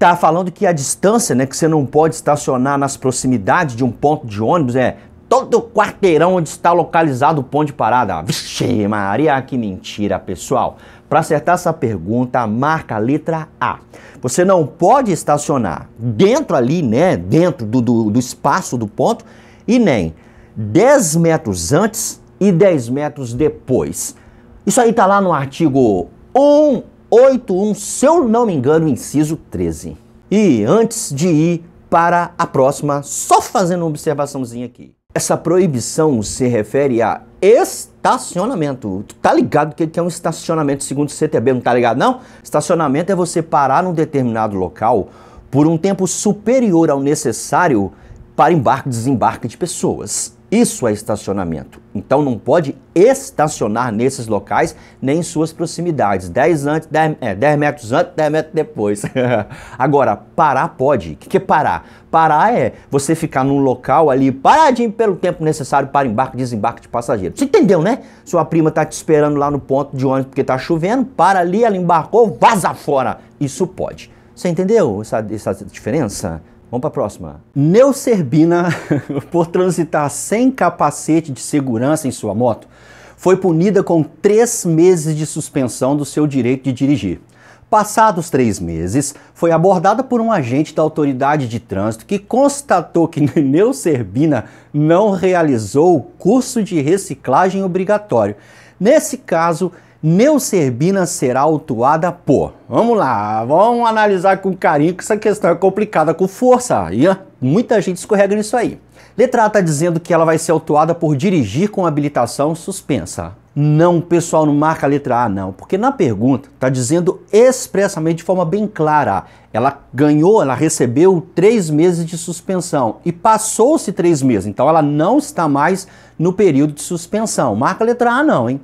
[SPEAKER 1] tá falando que a distância, né, que você não pode estacionar nas proximidades de um ponto de ônibus, é todo o quarteirão onde está localizado o ponto de parada. Vixe, Maria, que mentira, pessoal. Para acertar essa pergunta, marca a letra A. Você não pode estacionar dentro ali, né, dentro do, do, do espaço do ponto, e nem 10 metros antes e 10 metros depois. Isso aí tá lá no artigo 1 81, se eu não me engano, inciso 13. E antes de ir para a próxima, só fazendo uma observaçãozinha aqui. Essa proibição se refere a estacionamento. Tu tá ligado que é um estacionamento segundo o CTB, não tá ligado não? Estacionamento é você parar num determinado local por um tempo superior ao necessário para embarque e desembarque de pessoas. Isso é estacionamento. Então não pode estacionar nesses locais nem em suas proximidades. 10 antes, 10, é, metros antes, 10 metros depois. [LAUGHS] Agora, parar pode. O que, que é parar? Parar é você ficar num local ali paradinho pelo tempo necessário para embarque e desembarque de passageiros. Você entendeu, né? Sua prima tá te esperando lá no ponto de ônibus porque tá chovendo, para ali, ela embarcou, vaza fora. Isso pode. Você entendeu essa, essa diferença? Vamos para a próxima. Neuserbina, [LAUGHS] por transitar sem capacete de segurança em sua moto, foi punida com três meses de suspensão do seu direito de dirigir. Passados três meses, foi abordada por um agente da autoridade de trânsito que constatou que [LAUGHS] Neuserbina não realizou o curso de reciclagem obrigatório. Nesse caso, Neuserbina será autuada por. Vamos lá, vamos analisar com carinho que essa questão é complicada com força e muita gente escorrega nisso aí. Letra A está dizendo que ela vai ser autuada por dirigir com habilitação suspensa. Não, pessoal, não marca a letra A, não, porque na pergunta está dizendo expressamente de forma bem clara. Ela ganhou, ela recebeu três meses de suspensão e passou-se três meses, então ela não está mais no período de suspensão. Marca a letra A, não, hein?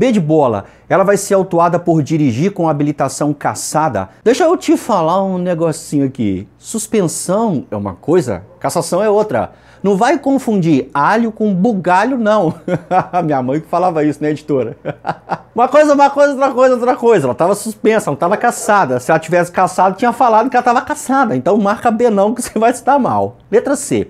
[SPEAKER 1] B de bola, ela vai ser autuada por dirigir com habilitação cassada. Deixa eu te falar um negocinho aqui. Suspensão é uma coisa, cassação é outra. Não vai confundir alho com bugalho, não. [LAUGHS] Minha mãe que falava isso, né, editora? [LAUGHS] uma coisa, uma coisa, outra coisa, outra coisa. Ela tava suspensa, não tava caçada. Se ela tivesse caçado, tinha falado que ela tava caçada. Então marca B não que você vai estar mal. Letra C.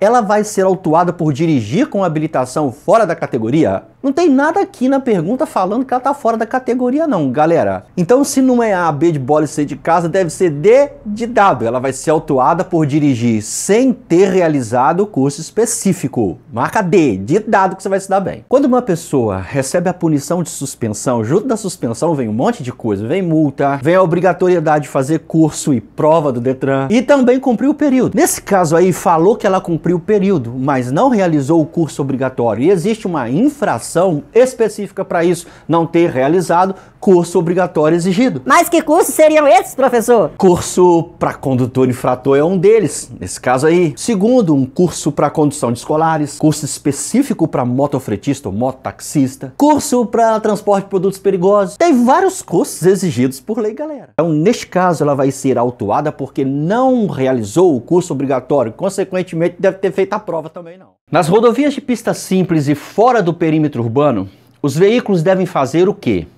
[SPEAKER 1] Ela vai ser autuada por dirigir com habilitação fora da categoria? Não tem nada aqui na pergunta falando que ela tá fora da categoria não, galera. Então se não é A, B de bola e C de casa, deve ser D de dado. Ela vai ser autuada por dirigir sem ter realizado o curso específico. Marca D, de dado que você vai se dar bem. Quando uma pessoa recebe a punição de suspensão, junto da suspensão vem um monte de coisa. Vem multa, vem a obrigatoriedade de fazer curso e prova do DETRAN e também cumprir o período. Nesse caso aí, falou que ela cumpriu o período, mas não realizou o curso obrigatório e existe uma infração específica para isso não ter realizado, curso obrigatório exigido. Mas que cursos seriam esses, professor? Curso para condutor infrator é um deles, nesse caso aí. Segundo, um curso para condução de escolares, curso específico para motofretista ou mototaxista, curso para transporte de produtos perigosos. Tem vários cursos exigidos por lei, galera. Então, neste caso, ela vai ser autuada porque não realizou o curso obrigatório, consequentemente deve ter feito a prova também não. Nas rodovias de pista simples e fora do perímetro urbano, os veículos devem fazer o quê?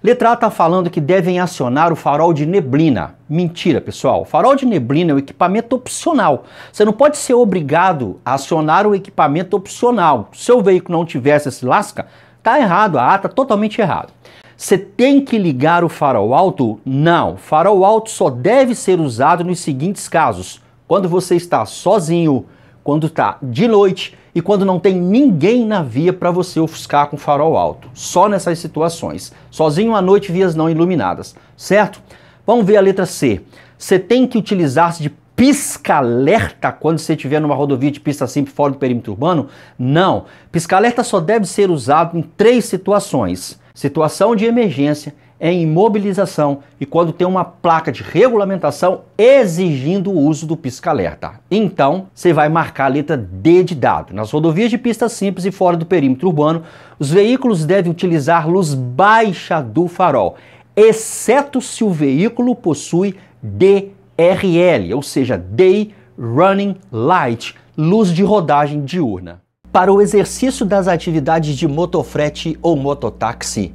[SPEAKER 1] Letra A está falando que devem acionar o farol de neblina. Mentira, pessoal. O farol de neblina é um equipamento opcional. Você não pode ser obrigado a acionar o equipamento opcional. Se o veículo não tivesse esse lasca, tá errado. A A está totalmente errado. Você tem que ligar o farol alto? Não. Farol alto só deve ser usado nos seguintes casos: quando você está sozinho, quando está de noite, e quando não tem ninguém na via para você ofuscar com farol alto. Só nessas situações. Sozinho à noite, vias não iluminadas, certo? Vamos ver a letra C. Você tem que utilizar-se de pisca-alerta quando você estiver numa rodovia de pista simples fora do perímetro urbano? Não. Pisca-alerta só deve ser usado em três situações: situação de emergência, é imobilização e quando tem uma placa de regulamentação exigindo o uso do pisca-alerta. Então, você vai marcar a letra D de dado. Nas rodovias de pista simples e fora do perímetro urbano, os veículos devem utilizar luz baixa do farol, exceto se o veículo possui DRL, ou seja, Day Running Light, luz de rodagem diurna. Para o exercício das atividades de motofrete ou mototáxi,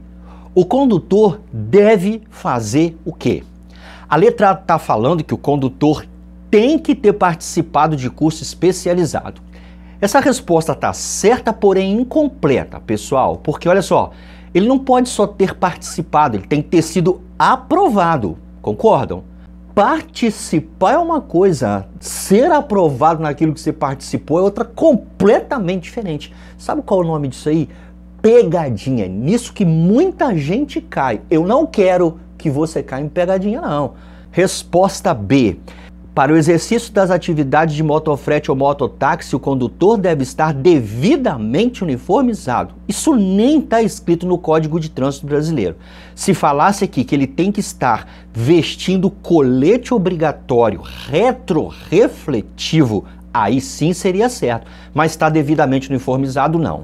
[SPEAKER 1] o condutor deve fazer o quê? A letra está falando que o condutor tem que ter participado de curso especializado. Essa resposta está certa, porém incompleta, pessoal, porque olha só, ele não pode só ter participado, ele tem que ter sido aprovado, concordam? Participar é uma coisa, ser aprovado naquilo que você participou é outra completamente diferente. Sabe qual é o nome disso aí? pegadinha, nisso que muita gente cai. Eu não quero que você caia em pegadinha, não. Resposta B. Para o exercício das atividades de motofrete ou mototáxi, o condutor deve estar devidamente uniformizado. Isso nem está escrito no Código de Trânsito Brasileiro. Se falasse aqui que ele tem que estar vestindo colete obrigatório retrorefletivo, aí sim seria certo. Mas está devidamente uniformizado, não.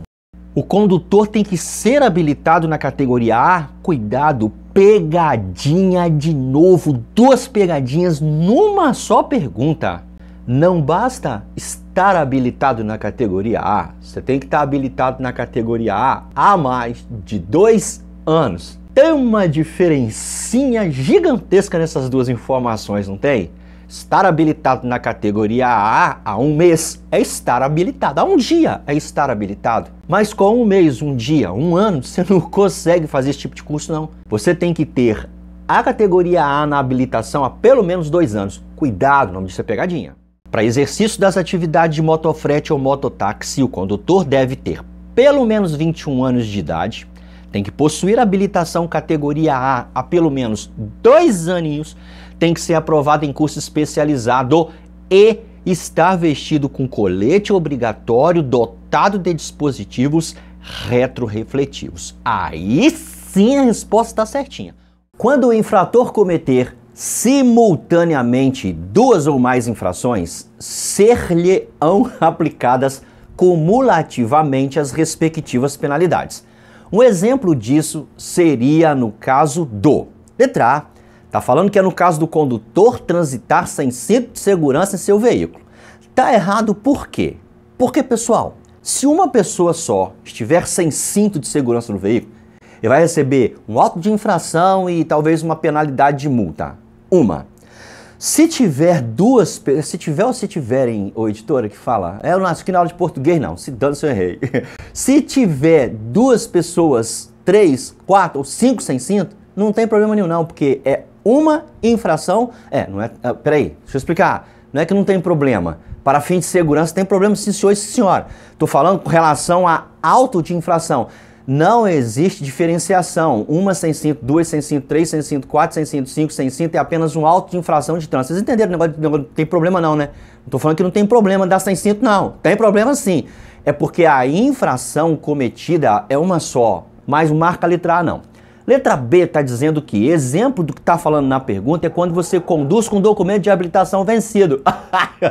[SPEAKER 1] O condutor tem que ser habilitado na categoria A. Cuidado, pegadinha de novo, duas pegadinhas numa só pergunta. Não basta estar habilitado na categoria A, você tem que estar habilitado na categoria A há mais de dois anos. Tem uma diferencinha gigantesca nessas duas informações, não tem? Estar habilitado na categoria A a um mês é estar habilitado, a um dia é estar habilitado. Mas com um mês, um dia, um ano, você não [LAUGHS] consegue fazer esse tipo de curso não. Você tem que ter a categoria A na habilitação há pelo menos dois anos. Cuidado, não disso é pegadinha. Para exercício das atividades de motofrete ou mototáxi, o condutor deve ter pelo menos 21 anos de idade, tem que possuir habilitação categoria A há pelo menos dois aninhos tem que ser aprovado em curso especializado e estar vestido com colete obrigatório dotado de dispositivos retrorefletivos. Aí sim a resposta está certinha. Quando o infrator cometer simultaneamente duas ou mais infrações, ser-lhe-ão aplicadas cumulativamente as respectivas penalidades. Um exemplo disso seria no caso do letra A, Tá falando que é no caso do condutor transitar sem cinto de segurança em seu veículo. Tá errado por quê? Porque, pessoal, se uma pessoa só estiver sem cinto de segurança no veículo, ele vai receber um auto de infração e talvez uma penalidade de multa. Uma. Se tiver duas, se tiver ou se tiverem, o editora que fala, é, eu nosso que na aula de português não, se dando se eu errei. [LAUGHS] se tiver duas pessoas, três, quatro ou cinco sem cinto, não tem problema nenhum não, porque é uma infração. É, não é, é. Peraí, deixa eu explicar. Não é que não tem problema. Para fim de segurança, tem problema sim, senhor e senhora. Estou falando com relação a auto de infração. Não existe diferenciação. Uma sem cinto, duas sem cinto, três sem cinto, quatro sem cinto, cinco sem cinto é apenas um auto de infração de trânsito. Vocês entenderam o negócio? não tem problema não, né? Não tô falando que não tem problema dar sem cinto, não. Tem problema sim. É porque a infração cometida é uma só, mas marca letra A não. Letra B está dizendo que exemplo do que está falando na pergunta é quando você conduz com documento de habilitação vencido.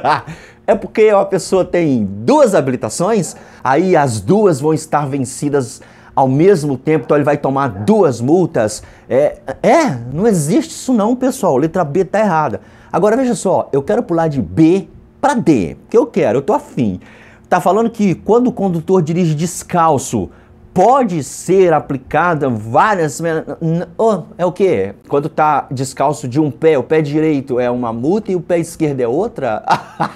[SPEAKER 1] [LAUGHS] é porque a pessoa tem duas habilitações, aí as duas vão estar vencidas ao mesmo tempo, então ele vai tomar duas multas. É, é não existe isso não, pessoal. Letra B está errada. Agora veja só, eu quero pular de B para D, que eu quero, eu tô afim. Tá falando que quando o condutor dirige descalço, pode ser aplicada várias. Oh, é o que? Quando tá descalço de um pé, o pé direito é uma multa e o pé esquerdo é outra? [LAUGHS]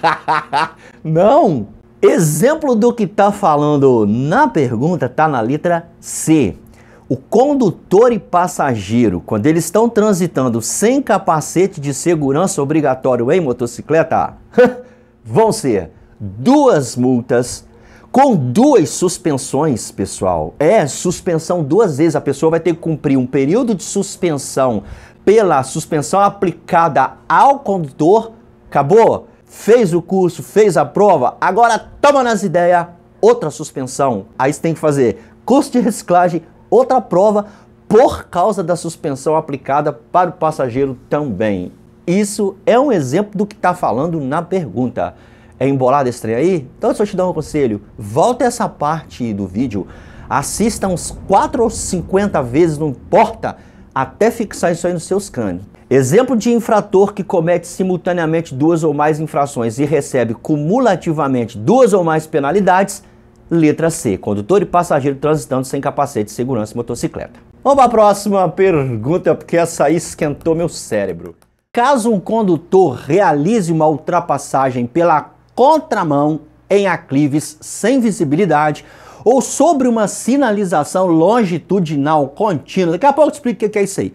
[SPEAKER 1] Não! Exemplo do que tá falando na pergunta tá na letra C. O condutor e passageiro, quando eles estão transitando sem capacete de segurança obrigatório em motocicleta, [LAUGHS] vão ser duas multas com duas suspensões, pessoal. É, suspensão duas vezes. A pessoa vai ter que cumprir um período de suspensão pela suspensão aplicada ao condutor. Acabou? Fez o curso, fez a prova, agora toma nas ideias, outra suspensão. Aí você tem que fazer curso de reciclagem, outra prova por causa da suspensão aplicada para o passageiro também. Isso é um exemplo do que está falando na pergunta é embolado esse trem aí? Então eu só te dar um conselho, volta essa parte do vídeo, assista uns 4 ou 50 vezes, não importa, até fixar isso aí nos seus canos. Exemplo de infrator que comete simultaneamente duas ou mais infrações e recebe cumulativamente duas ou mais penalidades, letra C, condutor e passageiro transitando sem capacete de segurança e motocicleta. Vamos para a próxima pergunta, porque essa aí esquentou meu cérebro. Caso um condutor realize uma ultrapassagem pela contramão em aclives sem visibilidade ou sobre uma sinalização longitudinal contínua. Daqui a pouco eu explico o que é isso aí.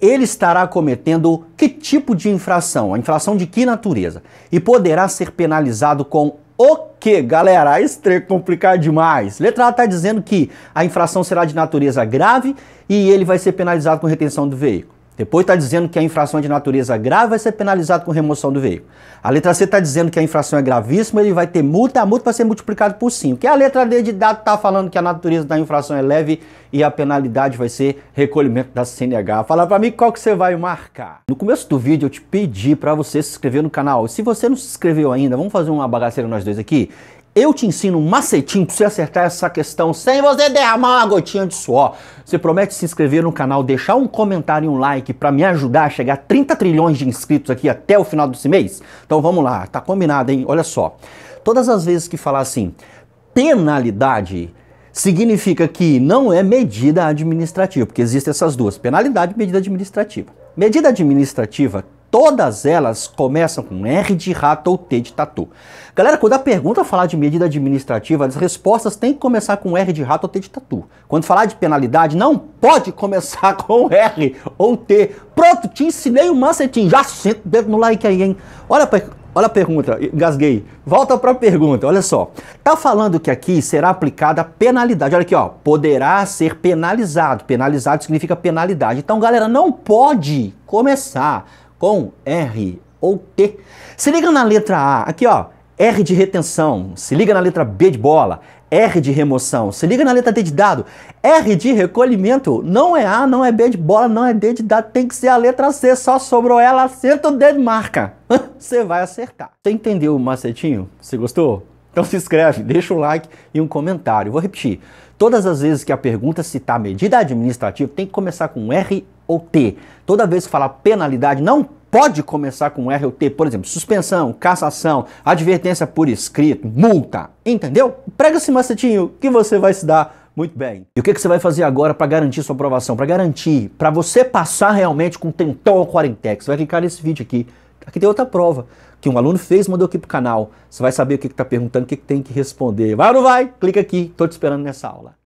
[SPEAKER 1] Ele estará cometendo que tipo de infração? A infração de que natureza? E poderá ser penalizado com o que, galera? Isso é complicado demais. Letra A está dizendo que a infração será de natureza grave e ele vai ser penalizado com retenção do veículo. Depois está dizendo que a infração é de natureza grave vai ser penalizado com remoção do veículo. A letra C está dizendo que a infração é gravíssima, ele vai ter multa, a multa vai ser multiplicada por 5. Que é a letra D de dado está falando que a natureza da infração é leve e a penalidade vai ser recolhimento da CNH. Fala para mim qual que você vai marcar. No começo do vídeo eu te pedi para você se inscrever no canal. Se você não se inscreveu ainda, vamos fazer uma bagaceira nós dois aqui? Eu te ensino um macetinho para você acertar essa questão sem você derramar uma gotinha de suor. Você promete se inscrever no canal, deixar um comentário e um like para me ajudar a chegar a 30 trilhões de inscritos aqui até o final desse mês? Então vamos lá, tá combinado, hein? Olha só. Todas as vezes que falar assim, penalidade significa que não é medida administrativa, porque existem essas duas, penalidade e medida administrativa. Medida administrativa Todas elas começam com R de rato ou T de tatu. Galera, quando a pergunta falar de medida administrativa, as respostas têm que começar com R de rato ou T de tatu. Quando falar de penalidade, não pode começar [LAUGHS] com R ou T. Pronto, te ensinei o um macetinho. Já senta o dedo no like aí, hein? Olha pra, Olha a pergunta, engasguei. Volta para a pergunta, olha só. Tá falando que aqui será aplicada penalidade. Olha aqui, ó. Poderá ser penalizado. Penalizado significa penalidade. Então, galera, não pode começar com R ou T. Se liga na letra A, aqui ó, R de retenção, se liga na letra B de bola, R de remoção, se liga na letra D de dado, R de recolhimento, não é A, não é B de bola, não é D de dado, tem que ser a letra C, só sobrou ela, acerta o dedo marca. [LAUGHS] Você vai acertar. Você entendeu o macetinho? Você gostou? Então se inscreve, deixa um like e um comentário. Vou repetir. Todas as vezes que a pergunta citar tá medida administrativa, tem que começar com R ou T. Toda vez que falar penalidade, não pode começar com R ou T, por exemplo, suspensão, cassação, advertência por escrito, multa, entendeu? Prega esse macetinho que você vai se dar muito bem. E o que, que você vai fazer agora para garantir sua aprovação? Para garantir, para você passar realmente com tentão ou quarentex, vai clicar nesse vídeo aqui. Aqui tem outra prova que um aluno fez, mandou aqui pro canal. Você vai saber o que está perguntando, o que, que tem que responder. Vai ou não vai? Clica aqui, estou te esperando nessa aula.